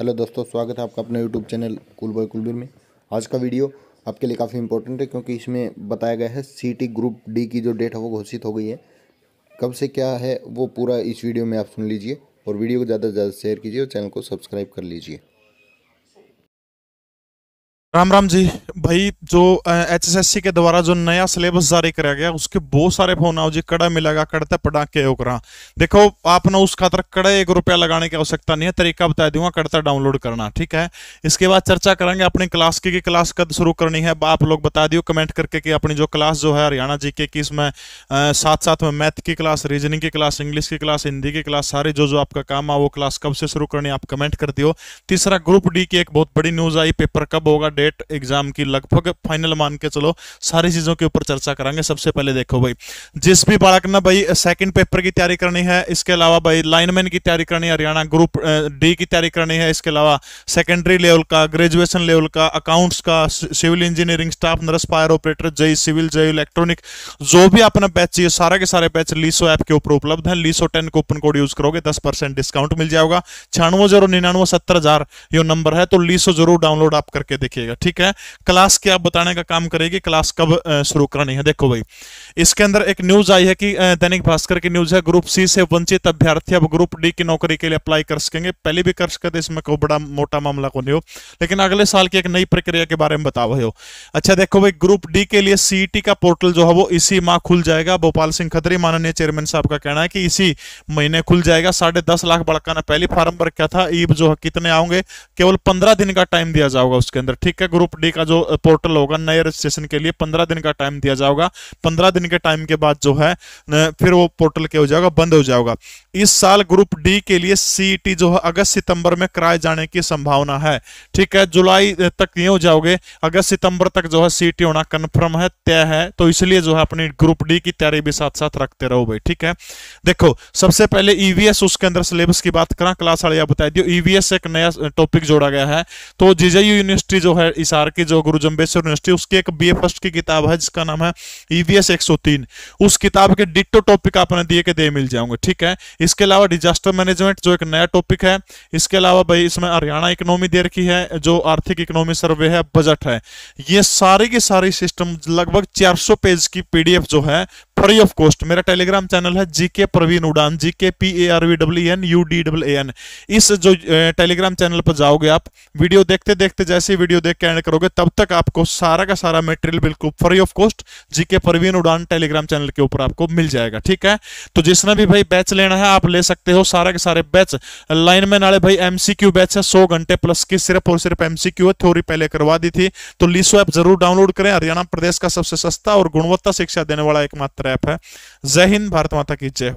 hello दोस्तों स्वागत है आपका अपने YouTube channel cool boy Kulbir में आज का वीडियो आपके लिए काफ़ी इंपॉर्टेंट है क्योंकि इसमें बताया गया है सीटी ग्रुप डी की जो डेट है वो घोषित हो गई है कब से क्या है वो पूरा इस वीडियो में आप सुन लीजिए और वीडियो को ज़्यादा से ज़्यादा शेयर कीजिए और चैनल को सब्सक्राइब कर लीजिए राम राम जी भाई जो एच एस एस सी के द्वारा जो नया सिलेबस जारी कराया गया उसके बहुत सारे फोन आओ जी कड़ा मिलेगा कड़ते के ओकरा देखो आप ना उस खातर कड़े एक रुपया लगाने की आवश्यकता नहीं है तरीका बता दूंगा कड़ता डाउनलोड करना ठीक है इसके बाद चर्चा करेंगे अपनी क्लास की, की क्लास कद शुरू करनी है आप लोग बता दियो कमेंट करके कि अपनी जो क्लास जो है हरियाणा जी के इसमें साथ साथ में मैथ की क्लास रीजनिंग की क्लास इंग्लिश की क्लास हिंदी की क्लास सारी जो जो आपका काम है वो क्लास कब से शुरू करनी आप कमेंट कर दियो तीसरा ग्रुप डी की एक बहुत बड़ी न्यूज आई पेपर कब होगा डेट टेट एग्जाम की लगभग फाइनल मान के चलो सारी चीजों के ऊपर चर्चा करेंगे सबसे पहले देखो भाई जिस भी बालक ने भाई सेकंड पेपर की तैयारी करनी है इसके अलावा भाई लाइनमैन की तैयारी करनी है हरियाणा ग्रुप डी की तैयारी करनी है इसके अलावा सेकेंडरी लेवल का ग्रेजुएशन लेवल का अकाउंट्स का civil engineering staff nurse fire operator जय सिविल जय इलेक्ट्रॉनिक जो भी अपना बैच चाहिए सारा के सारे बैच लीसो ऐप के ऊपर उपलब्ध है लीसो टेन कूपन कोड यूज करोगे दस डिस्काउंट मिल जाएगा छियानवे जीरो निन्यानवे सत्तर हजार यो नंबर है तो लीसो जरूर डाउनलोड आप करके देखिएगा है ठीक है क्लास के आप बताने का काम करेगी क्लास कब शुरू करनी है देखो भाई इसके अंदर एक न्यूज आई है कि दैनिक भास्कर की न्यूज है ग्रुप सी से वंचित अभ्यर्थी अब ग्रुप डी की नौकरी के लिए अप्लाई कर सकेंगे पहले भी कर सकते इसमें कोई बड़ा मोटा मामला को नहीं हो लेकिन अगले साल की एक नई प्रक्रिया के बारे में बता हो अच्छा देखो भाई ग्रुप डी के लिए सीई e का पोर्टल जो है वो इसी माह खुल जाएगा भोपाल सिंह खतरी माननीय चेयरमैन साहब का कहना है कि इसी महीने खुल जाएगा साढ़े दस लाख बड़का ना पहली फार्म पर क्या था ईब जो है कितने आओगे केवल पंद्रह दिन का टाइम दिया जाएगा उसके अंदर ठीक है का ग्रुप डी का जो पोर्टल होगा नए रजिस्ट्रेशन के लिए पंद्रह दिन का टाइम दिया जाएगा पंद्रह दिन के टाइम के बाद जो है फिर वो पोर्टल क्या हो जाएगा बंद हो जाएगा इस साल ग्रुप डी के लिए सीईटी e जो है अगस्त सितंबर में कराए जाने की संभावना है ठीक है जुलाई तक ये हो जाओगे अगस्त सितंबर तक जो है सीईटी e होना कन्फर्म है तय है तो इसलिए जो है अपनी ग्रुप डी की तैयारी भी साथ साथ रखते रहो भाई ठीक है देखो सबसे पहले ईवीएस e उसके अंदर सिलेबस की बात करा क्लास वाले बता दियो ईवीएस एक नया टॉपिक जोड़ा गया है तो जीजे यूनिवर्सिटी जो है है इसार की जो गुरु जम्बेश्वर यूनिवर्सिटी उसकी एक बी फर्स्ट की किताब है जिसका नाम है ईवीएस e एक उस किताब के डिटो टॉपिक आपने दिए के दे मिल जाऊंगे ठीक है इसके अलावा डिजास्टर मैनेजमेंट जो एक नया टॉपिक है इसके अलावा भाई इसमें हरियाणा इकोनॉमी दे रखी है जो आर्थिक इकोनॉमी सर्वे है बजट है ये सारी की सारी सिस्टम लगभग 400 पेज की पीडीएफ जो है फ्री ऑफ कॉस्ट मेरा टेलीग्राम चैनल है GK Praveen Udaan GK P A R V W N U D W N इस जो टेलीग्राम चैनल पर जाओगे आप वीडियो देखते देखते जैसे ही वीडियो देख के एंड करोगे तब तक आपको सारा का सारा मेटेरियल बिल्कुल free of cost GK Praveen Udaan Telegram channel के ऊपर आपको मिल जाएगा ठीक है तो जिसने भी भाई बैच लेना है आप ले सकते हो सारा के सारे बैच लाइन में नाले भाई एमसीक्यू बैच है सौ घंटे प्लस की सिर्फ और सिर्फ एमसीक्यू है थ्योरी पहले करवा दी थी तो लीसो ऐप जरूर डाउनलोड करें हरियाणा प्रदेश का सबसे सस्ता और गुणवत्ता शिक्षा देने वाला एकमात्र रैप है जय हिंद भारत माता की जय